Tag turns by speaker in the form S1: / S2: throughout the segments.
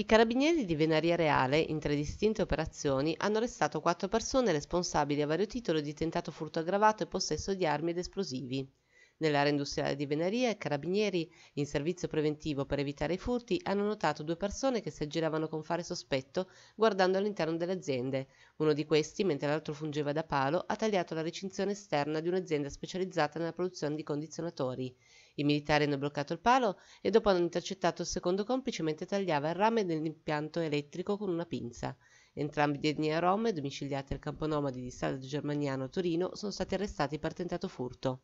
S1: I carabinieri di Venaria Reale, in tre distinte operazioni, hanno arrestato quattro persone responsabili a vario titolo di tentato furto aggravato e possesso di armi ed esplosivi. Nell'area industriale di Venaria, i carabinieri in servizio preventivo per evitare i furti hanno notato due persone che si aggiravano con fare sospetto guardando all'interno delle aziende. Uno di questi, mentre l'altro fungeva da palo, ha tagliato la recinzione esterna di un'azienda specializzata nella produzione di condizionatori. I militari hanno bloccato il palo e dopo hanno intercettato il secondo complice mentre tagliava il rame dell'impianto elettrico con una pinza. Entrambi di etnia rom, domiciliati al campo nomadi di Stadio Germaniano a Torino, sono stati arrestati per tentato furto.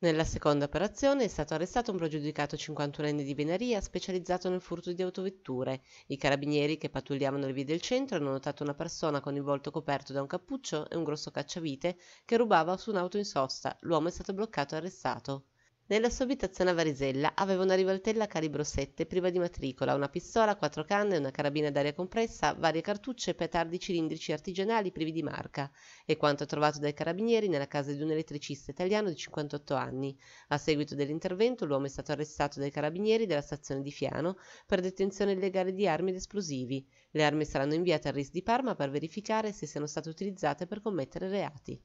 S1: Nella seconda operazione è stato arrestato un pregiudicato 51enne di Venaria specializzato nel furto di autovetture. I carabinieri che pattugliavano le vie del centro hanno notato una persona con il volto coperto da un cappuccio e un grosso cacciavite che rubava su un'auto in sosta. L'uomo è stato bloccato e arrestato. Nella sua abitazione a Varisella aveva una rivoltella calibro 7 priva di matricola, una pistola, quattro canne, una carabina d'aria compressa, varie cartucce e petardi cilindrici artigianali privi di marca e quanto trovato dai carabinieri nella casa di un elettricista italiano di 58 anni. A seguito dell'intervento l'uomo è stato arrestato dai carabinieri della stazione di Fiano per detenzione illegale di armi ed esplosivi. Le armi saranno inviate al RIS di Parma per verificare se siano state utilizzate per commettere reati.